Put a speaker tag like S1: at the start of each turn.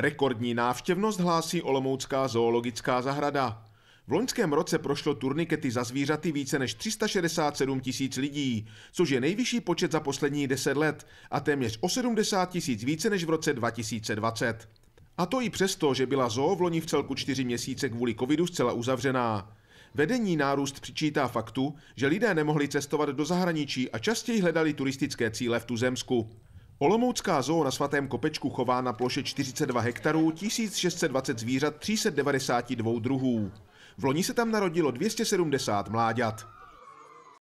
S1: Rekordní návštěvnost hlásí Olomoucká zoologická zahrada. V loňském roce prošlo turnikety za zvířaty více než 367 tisíc lidí, což je nejvyšší počet za poslední 10 let a téměř o 70 tisíc více než v roce 2020. A to i přesto, že byla zoo v loni v celku 4 měsíce kvůli covidu zcela uzavřená. Vedení nárůst přičítá faktu, že lidé nemohli cestovat do zahraničí a častěji hledali turistické cíle v Tuzemsku. Olomoucká zoo na svatém kopečku chová na ploše 42 hektarů 1620 zvířat 392 druhů. V loni se tam narodilo 270 mláďat.